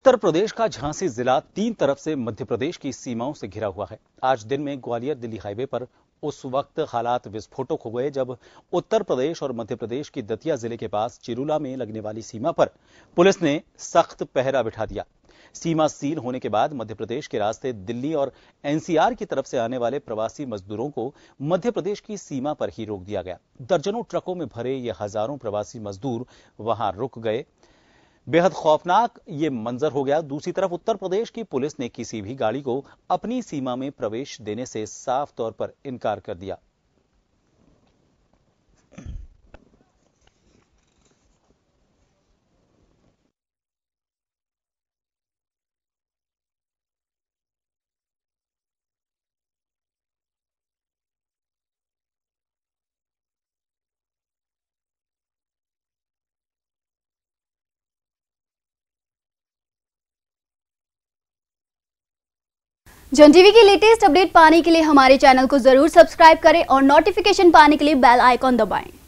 उत्तर प्रदेश का झांसी जिला तीन तरफ से मध्य प्रदेश की सीमाओं से घिरा हुआ है आज दिन में ग्वालियर दिल्ली हाईवे पर उस वक्त हालात विस्फोटक हो गए जब उत्तर प्रदेश और मध्य प्रदेश की दतिया जिले के पास चिरुला में लगने वाली सीमा पर पुलिस ने सख्त पहरा बिठा दिया सीमा सील होने के बाद मध्य प्रदेश के रास्ते दिल्ली और एनसीआर की तरफ से आने वाले प्रवासी मजदूरों को मध्य प्रदेश की सीमा पर ही रोक दिया गया दर्जनों ट्रकों में भरे ये हजारों प्रवासी मजदूर वहां रुक गए बेहद खौफनाक ये मंजर हो गया दूसरी तरफ उत्तर प्रदेश की पुलिस ने किसी भी गाड़ी को अपनी सीमा में प्रवेश देने से साफ तौर पर इनकार कर दिया जनजीवी की लेटेस्ट अपडेट पाने के लिए हमारे चैनल को जरूर सब्सक्राइब करें और नोटिफिकेशन पाने के लिए बेल आइकॉन दबाएं